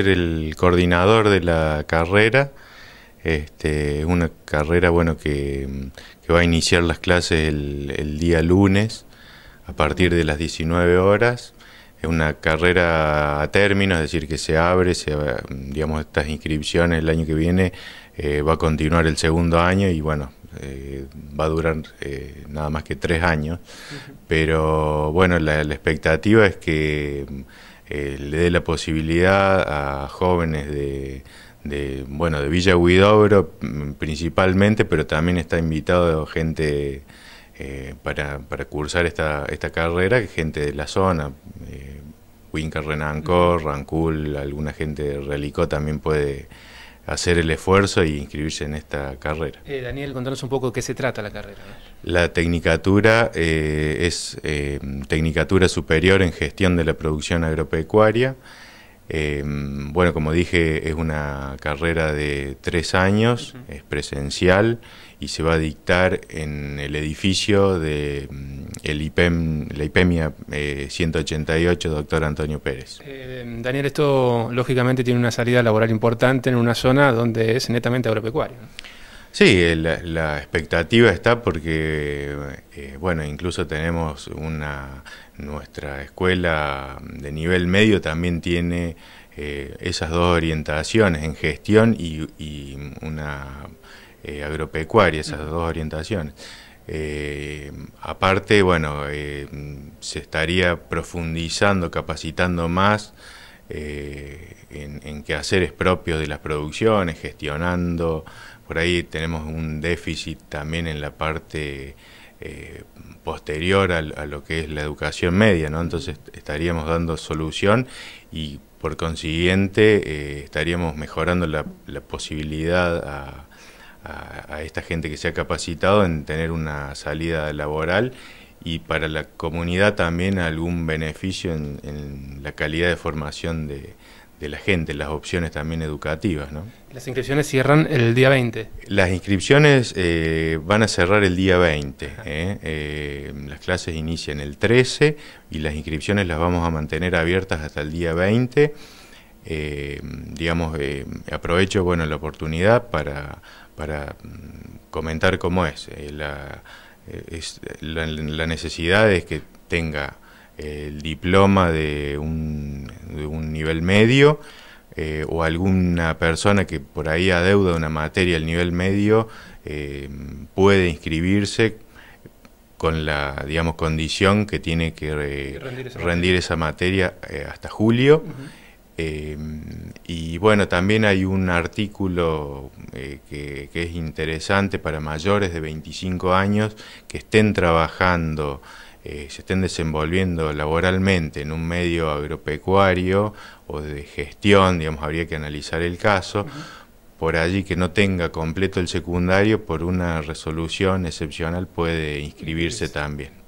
el coordinador de la carrera. Es este, una carrera bueno que, va a iniciar las clases el, día lunes a partir de las 19 horas. Es una carrera a término, es decir, que se abre, se, digamos, estas inscripciones el año que viene eh, va a continuar el segundo año y bueno, eh, va a durar eh, nada más que tres años. Pero bueno, la expectativa es que eh, le dé la posibilidad a jóvenes de, bueno de Villa Huidobro mm, principalmente, pero también está invitado gente eh, para, para, cursar esta, esta carrera, gente de la zona. Eh, Winca Renancor, Rancul, alguna gente de Relicó también puede hacer el esfuerzo e inscribirse en esta carrera. Eh, Daniel, contanos un poco de qué se trata la carrera. La tecnicatura eh, es eh, tecnicatura superior en gestión de la producción agropecuaria. Eh, bueno, como dije, es una carrera de tres años, es presencial y se va a dictar en el edificio de mm, el IPEM, la IPEMIA 188, eh, doctor Antonio Pérez. Eh, Daniel, esto lógicamente tiene una salida laboral importante en una zona donde es netamente agropecuario. Sí, la, expectativa está porque, eh, bueno, incluso tenemos una, nuestra escuela de nivel medio también tiene eh, esas dos orientaciones en gestión y, una eh, agropecuaria, esas dos orientaciones. aparte, bueno, se estaría profundizando, capacitando más eh, en, en, quehaceres propios de las producciones, gestionando. Por ahí tenemos un déficit también en la parte eh, posterior a, lo que es la educación media, ¿no? Entonces estaríamos dando solución y por consiguiente eh, estaríamos mejorando la, posibilidad a, a, esta gente que se ha capacitado en tener una salida laboral y para la comunidad también algún beneficio en, la calidad de formación de, la gente, las opciones también educativas. ¿no? Las inscripciones cierran el día 20. Las inscripciones eh, van a cerrar el día 20. ¿eh? Eh, las clases inician el 13 y las inscripciones las vamos a mantener abiertas hasta el día 20. digamos, aprovecho bueno, la oportunidad para, para mm, comentar cómo es. la, eh, la, necesidad es que tenga el diploma de un, nivel medio eh, o alguna persona que por ahí adeuda una materia al nivel medio eh, puede inscribirse con la digamos condición que tiene que, rendir esa materia, hasta julio y bueno, también hay un artículo eh, que, es interesante para mayores de 25 años que estén trabajando, eh, se estén desenvolviendo laboralmente en un medio agropecuario o de gestión, digamos, habría que analizar el caso. Por allí que no tenga completo el secundario, por una resolución excepcional puede inscribirse también.